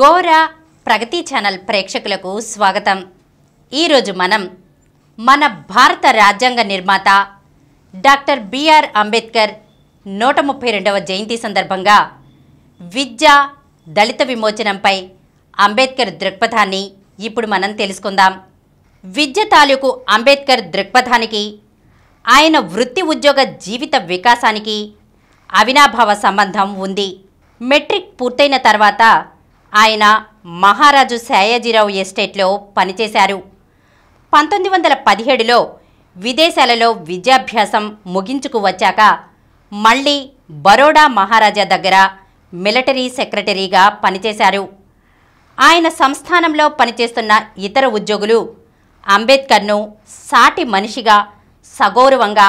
గోరా ప్రగతి channel ప్రేక్షకులకు స్వాగతం ఈరోజు మనం మన భారత రాజ్యాంగ నిర్మాత డాక్టర్ బిఆర్ అంబేద్కర్ నూట ముప్పై రెండవ జయంతి సందర్భంగా విద్య దళిత విమోచనంపై అంబేద్కర్ దృక్పథాన్ని ఇప్పుడు మనం తెలుసుకుందాం విద్య తాలూకు అంబేద్కర్ దృక్పథానికి ఆయన వృత్తి ఉద్యోగ జీవిత వికాసానికి అవినాభావ సంబంధం ఉంది మెట్రిక్ పూర్తయిన తర్వాత ఆయన మహారాజు సయాజీరావు ఎస్టేట్లో పనిచేశారు పంతొమ్మిది వందల పదిహేడులో విదేశాలలో విద్యాభ్యాసం ముగించుకు వచ్చాక మళ్ళీ బరోడా మహారాజా దగ్గర మిలటరీ సెక్రటరీగా పనిచేశారు ఆయన సంస్థానంలో పనిచేస్తున్న ఇతర ఉద్యోగులు అంబేద్కర్ను సాటి మనిషిగా సగౌరవంగా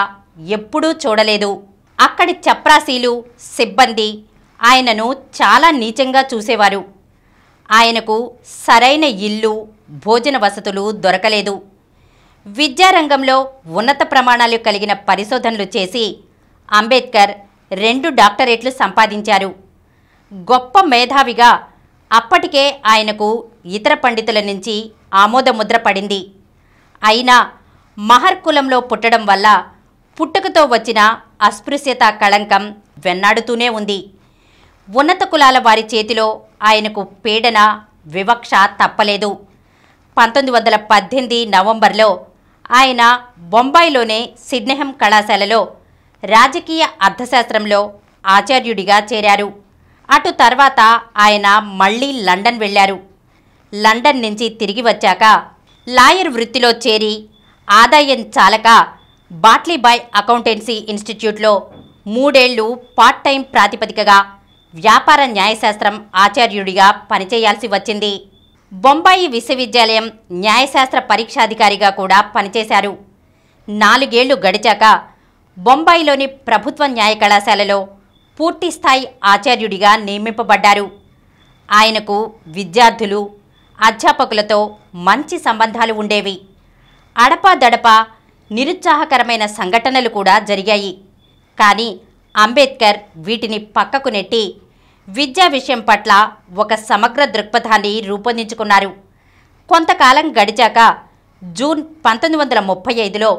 ఎప్పుడూ చూడలేదు అక్కడి చప్రాసీలు సిబ్బంది ఆయనను చాలా నీచంగా చూసేవారు ఆయనకు సరైన ఇల్లు భోజన వసతులు దొరకలేదు విద్యారంగంలో ఉన్నత ప్రమాణాలు కలిగిన పరిశోధనలు చేసి అంబేద్కర్ రెండు డాక్టరేట్లు సంపాదించారు గొప్ప మేధావిగా అప్పటికే ఆయనకు ఇతర పండితుల నుంచి ఆమోదముద్ర పడింది అయినా మహర్ కులంలో పుట్టడం వల్ల పుట్టుకతో వచ్చిన అస్పృశ్యత కళంకం వెన్నాడుతూనే ఉంది ఉన్నత కులాల వారి చేతిలో ఆయనకు పీడన వివక్ష తప్పలేదు పంతొమ్మిది వందల పద్దెనిమిది నవంబర్లో ఆయన బొంబాయిలోనే సిడ్నెహం కళాశాలలో రాజకీయ అర్థశాస్త్రంలో ఆచార్యుడిగా చేరారు అటు తర్వాత ఆయన మళ్ళీ లండన్ వెళ్ళారు లండన్ నుంచి తిరిగి వచ్చాక లాయర్ వృత్తిలో చేరి ఆదాయం చాలక బాట్లీబాయ్ అకౌంటెన్సీ ఇన్స్టిట్యూట్లో మూడేళ్లు పార్ట్ టైం ప్రాతిపదికగా వ్యాపార న్యాయశాస్త్రం ఆచార్యుడిగా పనిచేయాల్సి వచ్చింది బొంబాయి విశ్వవిద్యాలయం న్యాయశాస్త్ర పరీక్షాధికారిగా కూడా పనిచేశారు నాలుగేళ్లు గడిచాక బొంబాయిలోని ప్రభుత్వ న్యాయ కళాశాలలో పూర్తిస్థాయి ఆచార్యుడిగా నియమింపబడ్డారు ఆయనకు విద్యార్థులు అధ్యాపకులతో మంచి సంబంధాలు ఉండేవి అడపాదడపా నిరుత్సాహకరమైన సంఘటనలు కూడా జరిగాయి కానీ అంబేద్కర్ వీటిని పక్కకు నెట్టి విద్యా విషయం పట్ల ఒక సమగ్ర దృక్పథాన్ని రూపొందించుకున్నారు కొంతకాలం గడిచాక జూన్ పంతొమ్మిది వందల ముప్పై ఐదులో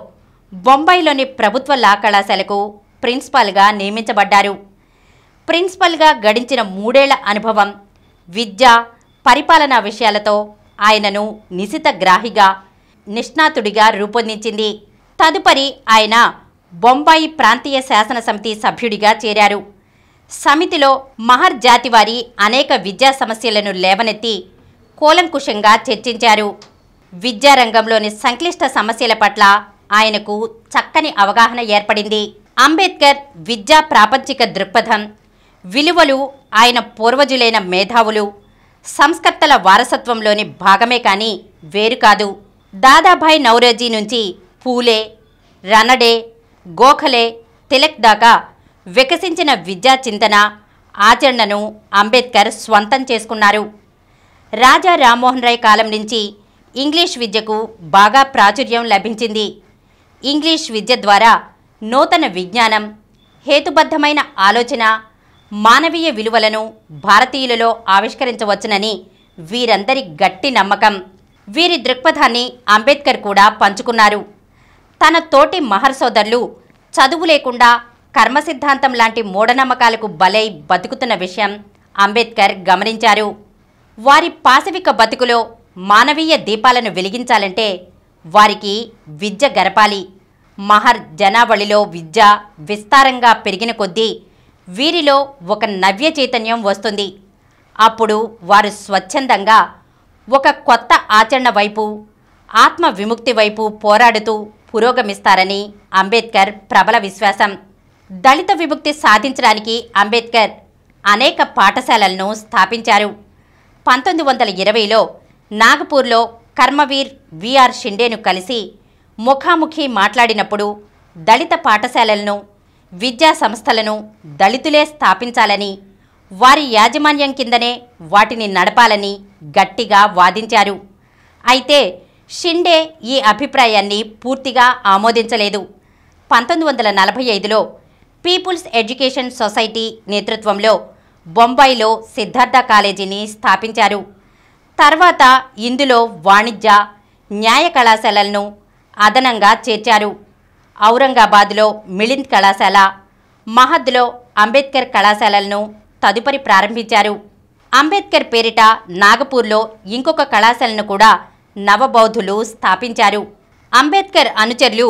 బొంబాయిలోని ప్రభుత్వ లా కళాశాలకు ప్రిన్సిపాల్గా నియమించబడ్డారు ప్రిన్సిపల్గా గడించిన మూడేళ్ల అనుభవం విద్య పరిపాలనా విషయాలతో ఆయనను నిశిత గ్రాహిగా నిష్ణాతుడిగా రూపొందించింది తదుపరి ఆయన బొంబాయి ప్రాంతీయ శాసనసమితి సభ్యుడిగా చేరారు సమితిలో మహర్ జాతివారి అనేక విద్యా సమస్యలను లేవనెత్తి కూలంకుషంగా చర్చించారు విద్యారంగంలోని సంక్లిష్ట సమస్యల పట్ల ఆయనకు చక్కని అవగాహన ఏర్పడింది అంబేద్కర్ విద్యా ప్రాపంచిక దృక్పథం విలువలు ఆయన పూర్వజులైన మేధావులు సంస్కర్తల వారసత్వంలోని భాగమే కానీ వేరు కాదు దాదాభాయ్ నౌరోజీ నుంచి పూలే రనడే గోఖలే తిలక్ దాకా వికసించిన విద్యా చింతన ఆచరణను అంబేద్కర్ స్వంతం చేసుకున్నారు రాజా రామ్మోహన్ రాయ్ కాలం నుంచి ఇంగ్లీష్ విద్యకు బాగా ప్రాచుర్యం లభించింది ఇంగ్లీష్ విద్య ద్వారా నూతన విజ్ఞానం హేతుబద్ధమైన ఆలోచన మానవీయ విలువలను భారతీయులలో ఆవిష్కరించవచ్చునని వీరందరి గట్టి నమ్మకం వీరి దృక్పథాన్ని అంబేద్కర్ కూడా పంచుకున్నారు తన తోటి మహర్ సోదరులు చదువు లేకుండా కర్మ సిద్ధాంతం లాంటి మూఢనమ్మకాలకు బలై బతుకుతున్న విషయం అంబేద్కర్ గమనించారు వారి పాశవిక బతుకులో మానవీయ దీపాలను వెలిగించాలంటే వారికి విద్య గరపాలి మహర్ జనావళిలో విద్య విస్తారంగా పెరిగిన కొద్దీ వీరిలో ఒక నవ్య చైతన్యం వస్తుంది అప్పుడు వారు స్వచ్ఛందంగా ఒక కొత్త ఆచరణ వైపు ఆత్మ విముక్తి వైపు పోరాడుతూ పురోగమిస్తారని అంబేద్కర్ ప్రబల విశ్వాసం దళిత విముక్తి సాధించడానికి అంబేద్కర్ అనేక పాఠశాలలను స్థాపించారు పంతొమ్మిది వందల ఇరవైలో నాగపూర్లో కర్మవీర్ విఆర్ షిండేను కలిసి ముఖాముఖి మాట్లాడినప్పుడు దళిత పాఠశాలలను విద్యా సంస్థలను దళితులే స్థాపించాలని వారి యాజమాన్యం కిందనే వాటిని నడపాలని గట్టిగా వాదించారు అయితే షిండే ఈ అభిప్రాయాన్ని పూర్తిగా ఆమోదించలేదు పంతొమ్మిది వందల నలభై ఐదులో పీపుల్స్ ఎడ్యుకేషన్ సొసైటీ నేతృత్వంలో బొంబాయిలో సిద్ధార్థ కాలేజీని స్థాపించారు తర్వాత ఇందులో వాణిజ్య న్యాయ కళాశాలలను అదనంగా చేర్చారు ఔరంగాబాద్లో మిలింద్ కళాశాల మహద్లో అంబేద్కర్ కళాశాలలను తదుపరి ప్రారంభించారు అంబేద్కర్ పేరిట నాగపూర్లో ఇంకొక కళాశాలను కూడా నవబౌద్ధులు స్థాపించారు అంబేద్కర్ అనుచరులు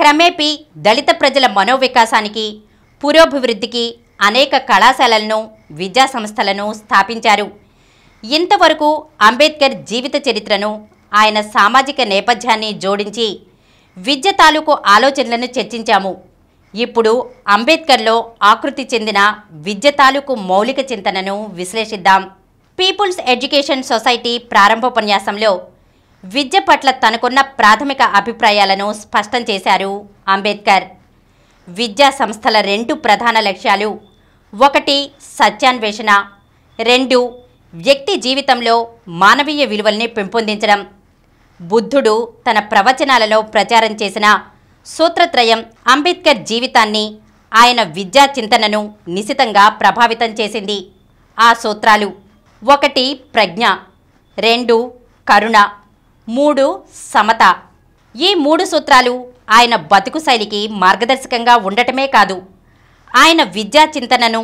క్రమేపీ దళిత ప్రజల మనోవికాసానికి పురోభివృద్ధికి అనేక కళాశాలలను విద్యా సంస్థలను స్థాపించారు ఇంతవరకు అంబేద్కర్ జీవిత చరిత్రను ఆయన సామాజిక నేపథ్యాన్ని జోడించి విద్య తాలూకు ఆలోచనలను చర్చించాము ఇప్పుడు అంబేద్కర్లో ఆకృతి చెందిన విద్య తాలూకు మౌలిక చింతనను విశ్లేషిద్దాం పీపుల్స్ ఎడ్యుకేషన్ సొసైటీ ప్రారంభోపన్యాసంలో విద్య పట్ల తనకున్న ప్రాథమిక అభిప్రాయాలను స్పష్టం చేశారు అంబేద్కర్ విద్యా సంస్థల రెండు ప్రధాన లక్ష్యాలు ఒకటి సత్యాన్వేషణ రెండు వ్యక్తి జీవితంలో మానవీయ విలువల్ని పెంపొందించడం బుద్ధుడు తన ప్రవచనాలలో ప్రచారం చేసిన సూత్రత్రయం అంబేద్కర్ జీవితాన్ని ఆయన విద్యా చింతనను నిశితంగా ప్రభావితం చేసింది ఆ సూత్రాలు ఒకటి ప్రజ్ఞ రెండు కరుణ మూడు సమత ఈ మూడు సూత్రాలు ఆయన బతుకు శైలికి మార్గదర్శకంగా ఉండటమే కాదు ఆయన విద్యా చింతనను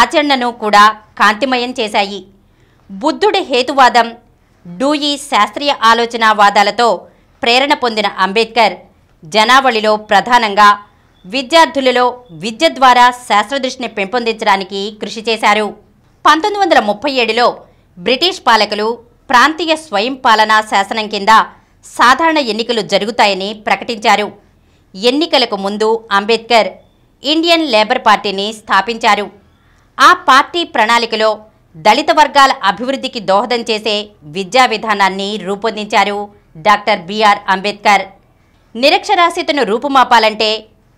ఆచరణను కూడా కాంతిమయం చేశాయి బుద్ధుడి హేతువాదం డూయి శాస్త్రీయ ఆలోచనావాదాలతో ప్రేరణ పొందిన అంబేద్కర్ జనావళిలో ప్రధానంగా విద్యార్థులలో విద్య ద్వారా శాస్త్రదృష్టిని పెంపొందించడానికి కృషి చేశారు పంతొమ్మిది వందల ముప్పై ఏడులో బ్రిటిష్ పాలకులు ప్రాంతీయ స్వయం పాలనా శాసనం కింద సాధారణ ఎన్నికలు జరుగుతాయని ప్రకటించారు ఎన్నికలకు ముందు అంబేద్కర్ ఇండియన్ లేబర్ పార్టీని స్థాపించారు ఆ పార్టీ ప్రణాళికలో దళిత వర్గాల అభివృద్ధికి దోహదం చేసే విద్యా విధానాన్ని రూపొందించారు డాక్టర్ బిఆర్ అంబేద్కర్ నిరక్షరాస్యతను రూపుమాపాలంటే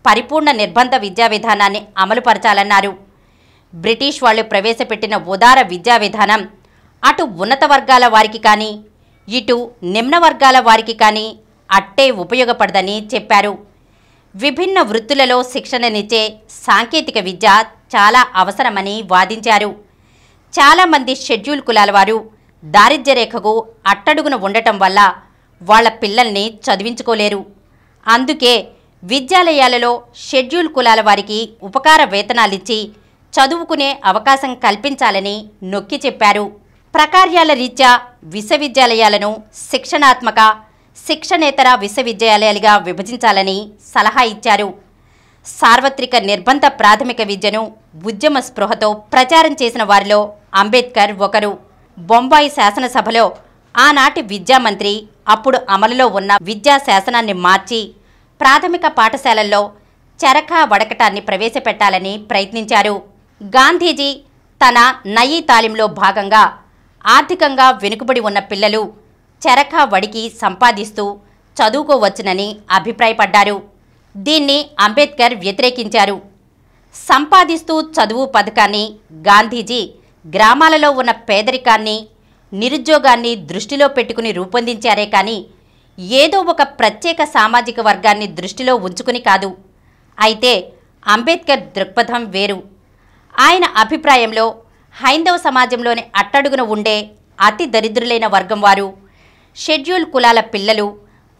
పరిపూర్ణ నిర్బంధ విద్యా విధానాన్ని అమలుపరచాలన్నారు బ్రిటిష్ వాళ్ళు ప్రవేశపెట్టిన ఉదార విద్యా విధానం అటు ఉన్నత వర్గాల వారికి కానీ ఇటు నిమ్న వర్గాల వారికి కానీ అట్టే ఉపయోగపడదని చెప్పారు విభిన్న వృత్తులలో శిక్షణనిచ్చే సాంకేతిక విద్య చాలా అవసరమని వాదించారు చాలామంది షెడ్యూల్ కులాల వారు దారిద్ర్యరేఖకు రేఖకు అట్టడుగున ఉండటం వల్ల వాళ్ల పిల్లల్ని చదివించుకోలేరు అందుకే విద్యాలయాలలో షెడ్యూల్ కులాల వారికి ఉపకార వేతనాలిచ్చి చదువుకునే అవకాశం కల్పించాలని నొక్కి చెప్పారు ప్రకార్యాల రీత్యా విశ్వవిద్యాలయాలను శిక్షణాత్మక శిక్షణేతర విశ్వవిద్యాలయాలుగా విభజించాలని సలహా ఇచ్చారు సార్వత్రిక నిర్బంధ ప్రాథమిక విద్యను ఉద్యమ స్పృహతో ప్రచారం చేసిన వారిలో అంబేద్కర్ ఒకరు బొంబాయి శాసనసభలో ఆనాటి విద్యామంత్రి అప్పుడు అమలులో ఉన్న విద్యా శాసనాన్ని మార్చి ప్రాథమిక పాఠశాలల్లో చరఖా వడకటాన్ని ప్రవేశపెట్టాలని ప్రయత్నించారు గాంధీజీ తన నయీ తాలింలో భాగంగా ఆర్థికంగా వెనుకబడి ఉన్న పిల్లలు చరఖా వడికి సంపాదిస్తూ చదువుకోవచ్చునని అభిప్రాయపడ్డారు దీన్ని అంబేద్కర్ వ్యతిరేకించారు సంపాదిస్తూ చదువు పథకాన్ని గాంధీజీ గ్రామాలలో ఉన్న పేదరికాన్ని నిరుద్యోగాన్ని దృష్టిలో పెట్టుకుని రూపొందించారే కానీ ఏదో ఒక ప్రత్యేక సామాజిక వర్గాన్ని దృష్టిలో ఉంచుకుని కాదు అయితే అంబేద్కర్ దృక్పథం వేరు ఆయన అభిప్రాయంలో హైందవ సమాజంలోని అట్టడుగున ఉండే అతి దరిద్రులైన వర్గం వారు షెడ్యూల్ కులాల పిల్లలు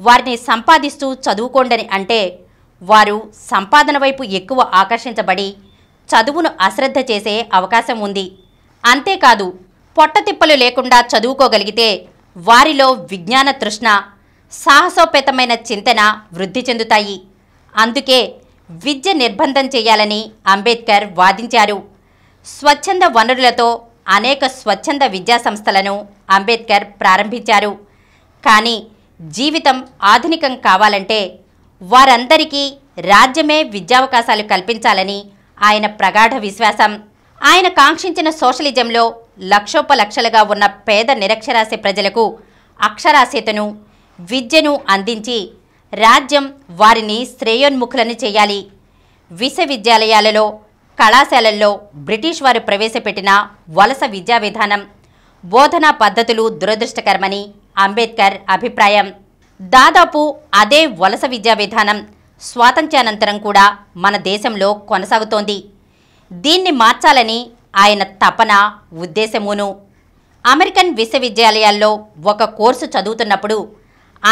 వారిని సంపాదిస్తూ చదువుకోండని అంటే వారు సంపాదన వైపు ఎక్కువ ఆకర్షించబడి చదువును అశ్రద్ధ చేసే అవకాశం ఉంది అంతేకాదు పొట్టతిప్పలు లేకుండా చదువుకోగలిగితే వారిలో విజ్ఞాన తృష్ణ సాహసోపేతమైన చింతన వృద్ధి చెందుతాయి అందుకే విద్య నిర్బంధం చేయాలని అంబేద్కర్ వాదించారు స్వచ్ఛంద వనరులతో అనేక స్వచ్ఛంద విద్యా సంస్థలను అంబేద్కర్ ప్రారంభించారు కానీ జీవితం ఆధునికం కావాలంటే వారందరికీ రాజ్యమే విద్యావకాశాలు కల్పించాలని ఆయన ప్రగాఢ విశ్వాసం ఆయన కాంక్షించిన సోషలిజంలో లక్షోపలక్షలుగా ఉన్న పేద నిరక్షరాస్య ప్రజలకు అక్షరాస్యతను విద్యను అందించి రాజ్యం వారిని శ్రేయోన్ముఖులను చేయాలి విశ్వవిద్యాలయాలలో కళాశాలల్లో బ్రిటిష్ వారు ప్రవేశపెట్టిన వలస విద్యా విధానం బోధనా పద్ధతులు దురదృష్టకరమని అంబేద్కర్ అభిప్రాయం దాదాపు అదే వలస విద్యా విధానం స్వాతంత్ర్యానంతరం కూడా మన దేశంలో కొనసాగుతోంది దీన్ని మార్చాలని ఆయన తపన ఉద్దేశమును అమెరికన్ విశ్వవిద్యాలయాల్లో ఒక కోర్సు చదువుతున్నప్పుడు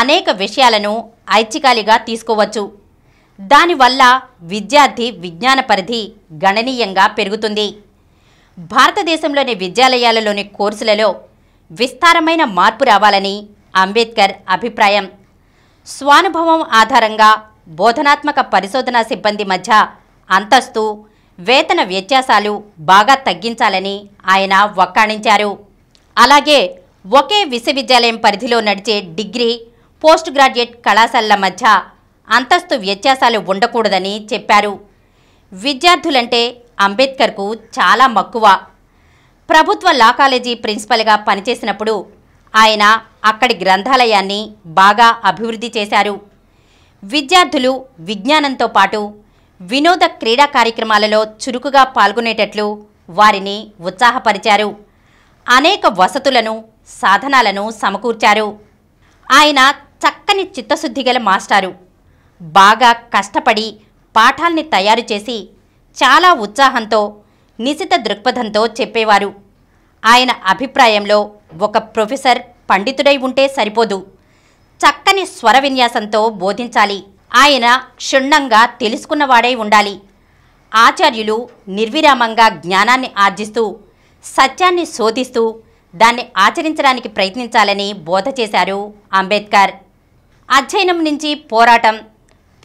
అనేక విషయాలను ఐచ్ఛికాలిగా తీసుకోవచ్చు దానివల్ల విద్యార్థి విజ్ఞాన పరిధి గణనీయంగా పెరుగుతుంది భారతదేశంలోని విద్యాలయాలలోని కోర్సులలో విస్తారమైన మార్పు రావాలని అంబేద్కర్ అభిప్రాయం స్వానుభవం ఆధారంగా బోధనాత్మక పరిశోధనా సిబ్బంది మధ్య అంతస్తు వేతన వ్యత్యాసాలు బాగా తగ్గించాలని ఆయన వక్కాణించారు అలాగే ఒకే విశ్వవిద్యాలయం పరిధిలో నడిచే డిగ్రీ పోస్ట్ గ్రాడ్యుయేట్ కళాశాలల మధ్య అంతస్తు వ్యత్యాసాలు ఉండకూడదని చెప్పారు విద్యార్థులంటే అంబేద్కర్కు చాలా మక్కువ ప్రభుత్వ లా కాలేజీ ప్రిన్సిపల్గా పనిచేసినప్పుడు ఆయన అక్కడి గ్రంథాలయాన్ని బాగా అభివృద్ధి చేశారు విద్యార్థులు విజ్ఞానంతో పాటు వినోద క్రీడా కార్యక్రమాలలో చురుకుగా పాల్గొనేటట్లు వారిని ఉత్సాహపరిచారు అనేక వసతులను సాధనాలను సమకూర్చారు ఆయన చక్కని చిత్తశుద్ధి గల మాస్టారు బాగా కష్టపడి పాఠాల్ని తయారు చేసి చాలా ఉత్సాహంతో నిశిత దృక్పథంతో చెప్పేవారు ఆయన అభిప్రాయంలో ఒక ప్రొఫెసర్ పండితుడై ఉంటే సరిపోదు చక్కని స్వర విన్యాసంతో బోధించాలి ఆయన క్షుణ్ణంగా తెలుసుకున్నవాడై ఉండాలి ఆచార్యులు నిర్విరామంగా జ్ఞానాన్ని ఆర్జిస్తూ సత్యాన్ని శోధిస్తూ దాన్ని ఆచరించడానికి ప్రయత్నించాలని బోధ చేశారు అంబేద్కర్ అధ్యయనం నుంచి పోరాటం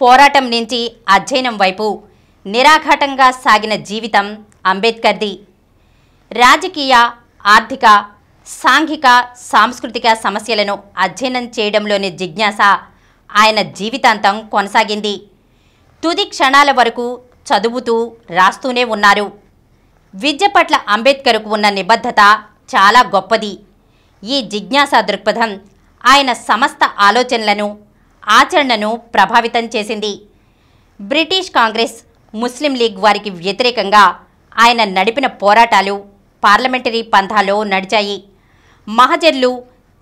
పోరాటం నుంచి అధ్యయనం వైపు నిరాఘాటంగా సాగిన జీవితం అంబేద్కర్ది రాజకీయ ఆర్థిక సాంఘిక సాంస్కృతిక సమస్యలను అధ్యయనం చేయడంలోని జిజ్ఞాస ఆయన జీవితాంతం కొనసాగింది తుది క్షణాల వరకు చదువుతూ రాస్తూనే ఉన్నారు విద్య పట్ల అంబేద్కర్కు ఉన్న నిబద్ధత చాలా గొప్పది ఈ జిజ్ఞాసా దృక్పథం ఆయన సమస్త ఆలోచనలను ఆచరణను ప్రభావితం చేసింది బ్రిటిష్ కాంగ్రెస్ ముస్లిం లీగ్ వారికి వ్యతిరేకంగా ఆయన నడిపిన పోరాటాలు పార్లమెంటరీ పంథాలో నడిచాయి మహజర్లు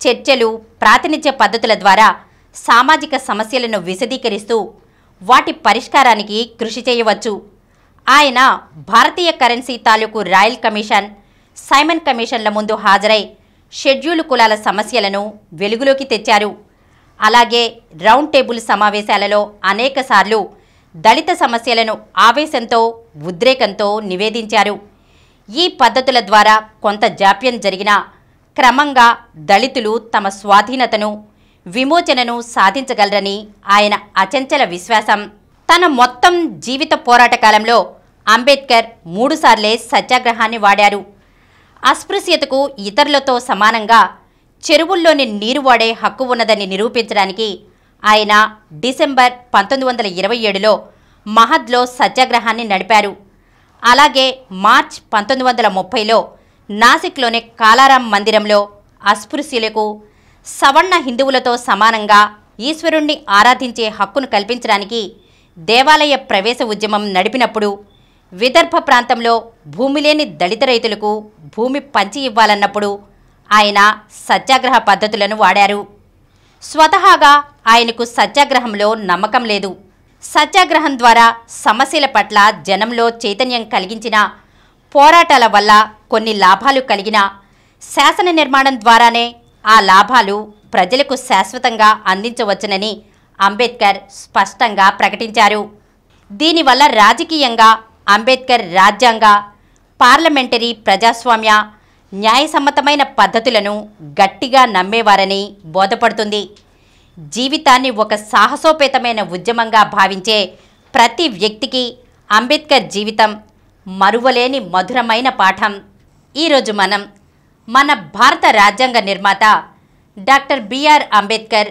చర్చలు ప్రాతినిధ్య పద్ధతుల ద్వారా సామాజిక సమస్యలను విశదీకరిస్తూ వాటి పరిష్కారానికి కృషి చేయవచ్చు ఆయన భారతీయ కరెన్సీ తాలూకు రాయల్ కమిషన్ సైమన్ కమిషన్ల ముందు హాజరై షెడ్యూల్ కులాల సమస్యలను వెలుగులోకి తెచ్చారు అలాగే రౌండ్ టేబుల్ సమావేశాలలో అనేకసార్లు దళిత సమస్యలను ఆవేశంతో ఉద్రేకంతో నివేదించారు ఈ పద్ధతుల ద్వారా కొంత జాప్యం జరిగినా క్రమంగా దళితులు తమ స్వాధీనతను విమోచనను సాధించగలరని ఆయన అచంచల విశ్వాసం తన మొత్తం జీవిత పోరాట కాలంలో అంబేద్కర్ మూడుసార్లే సత్యాగ్రహాన్ని వాడారు అస్పృశ్యతకు ఇతరులతో సమానంగా చెరువుల్లోని నీరు వాడే హక్కు ఉన్నదని నిరూపించడానికి ఆయన డిసెంబర్ పంతొమ్మిది వందల ఇరవై ఏడులో మహద్లో సత్యాగ్రహాన్ని నడిపారు అలాగే మార్చ్ పంతొమ్మిది వందల ముప్పైలో నాసిక్లోని కాలారాం మందిరంలో అస్పృశ్యులకు సవర్ణ హిందువులతో సమానంగా ఈశ్వరుణ్ణి ఆరాధించే హక్కును కల్పించడానికి దేవాలయ ప్రవేశ ఉద్యమం నడిపినప్పుడు విదర్భ ప్రాంతంలో భూమి లేని దళిత రైతులకు భూమి పంచి ఇవ్వాలన్నప్పుడు ఆయన సత్యాగ్రహ పద్ధతులను వాడారు స్వతహాగా ఆయనకు సత్యాగ్రహంలో నమ్మకం లేదు సత్యాగ్రహం ద్వారా సమస్యల పట్ల జనంలో చైతన్యం కలిగించిన పోరాటాల వల్ల కొన్ని లాభాలు కలిగిన శాసన నిర్మాణం ద్వారానే ఆ లాభాలు ప్రజలకు శాశ్వతంగా అందించవచ్చునని అంబేద్కర్ స్పష్టంగా ప్రకటించారు దీనివల్ల రాజకీయంగా అంబేద్కర్ రాజ్యాంగ పార్లమెంటరీ ప్రజాస్వామ్య న్యాయసమ్మతమైన పద్ధతులను గట్టిగా నమ్మేవారని బోధపడుతుంది జీవితాన్ని ఒక సాహసోపేతమైన ఉద్యమంగా భావించే ప్రతి వ్యక్తికి అంబేద్కర్ జీవితం మరువలేని మధురమైన పాఠం ఈరోజు మనం మన భారత రాజ్యాంగ నిర్మాత డాక్టర్ బిఆర్ అంబేద్కర్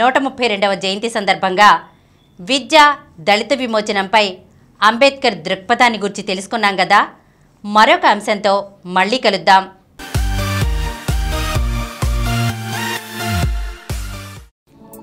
నూట ముప్పై రెండవ జయంతి సందర్భంగా విద్య దళిత విమోచనంపై అంబేద్కర్ దృక్పథాన్ని గురించి తెలుసుకున్నాం కదా మరొక అంశంతో మళ్ళీ కలుద్దాం